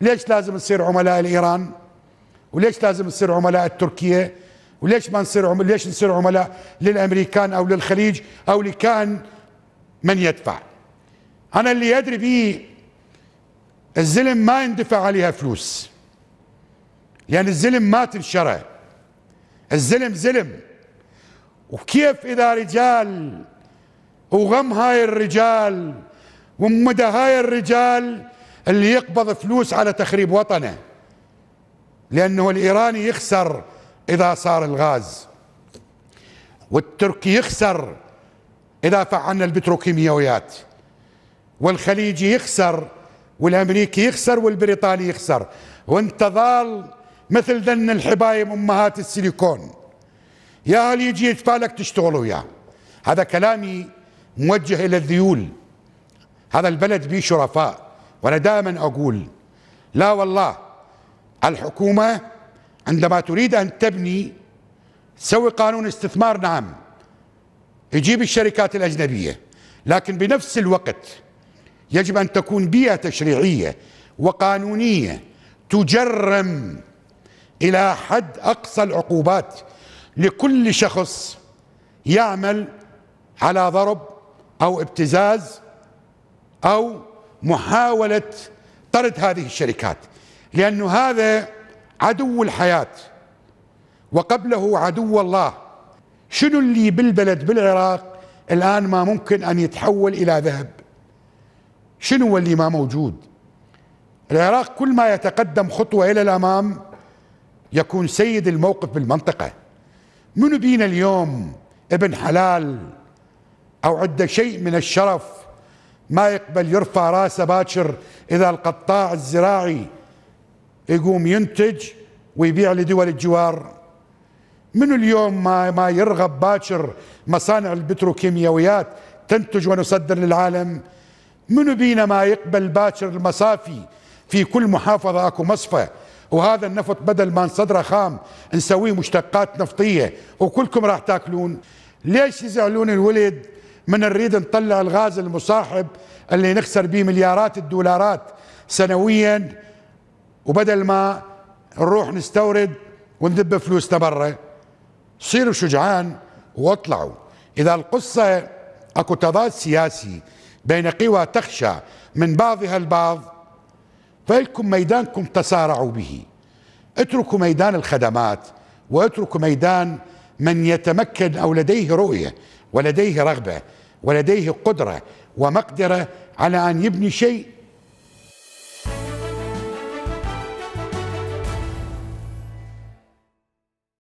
ليش لازم نصير عملاء لإيران وليش لازم نصير عملاء التركية وليش ما نصير عملاء ليش نصير عملاء للأمريكان أو للخليج أو لكان من يدفع أنا اللي يدري بيه الزلم ما يندفع عليها فلوس يعني الزلم ما تنشره الزلم زلم وكيف إذا رجال وغم هاي الرجال ومدى هاي الرجال اللي يقبض فلوس على تخريب وطنه لأنه الإيراني يخسر إذا صار الغاز والتركي يخسر إذا فعلنا البتروكيماويات والخليجي يخسر والأمريكي يخسر والبريطاني يخسر وانت ظال مثل ذن الحبايب أمهات السيليكون يا هل يجي يتفالك تشتغل وياه هذا كلامي موجه إلى الذيول هذا البلد بيه شرفاء وأنا دائما أقول لا والله الحكومة عندما تريد أن تبني تسوي قانون استثمار نعم يجيب الشركات الأجنبية لكن بنفس الوقت يجب أن تكون بيئة تشريعية وقانونية تجرم إلى حد أقصى العقوبات لكل شخص يعمل على ضرب أو ابتزاز أو محاولة طرد هذه الشركات لأن هذا عدو الحياة وقبله عدو الله شنو اللي بالبلد بالعراق الآن ما ممكن أن يتحول إلى ذهب شنو اللي ما موجود العراق كل ما يتقدم خطوة إلى الأمام يكون سيد الموقف بالمنطقة منو بين اليوم ابن حلال أو عنده شيء من الشرف ما يقبل يرفع راسه باكر اذا القطاع الزراعي يقوم ينتج ويبيع لدول الجوار من اليوم ما ما يرغب باكر مصانع البتروكيماويات تنتج ونصدر للعالم منو بينا ما يقبل باكر المصافي في كل محافظة اكو مصفى وهذا النفط بدل ما نصدره خام نسويه مشتقات نفطية وكلكم راح تاكلون ليش يزعلون الولد من نريد نطلع الغاز المصاحب اللي نخسر به مليارات الدولارات سنويا وبدل ما نروح نستورد ونذب فلوسنا برا صيروا شجعان واطلعوا اذا القصه اكو تضاد سياسي بين قوى تخشى من بعضها البعض فلكم ميدانكم تسارعوا به اتركوا ميدان الخدمات واتركوا ميدان من يتمكن او لديه رؤيه ولديه رغبه ولديه قدره ومقدره على ان يبني شيء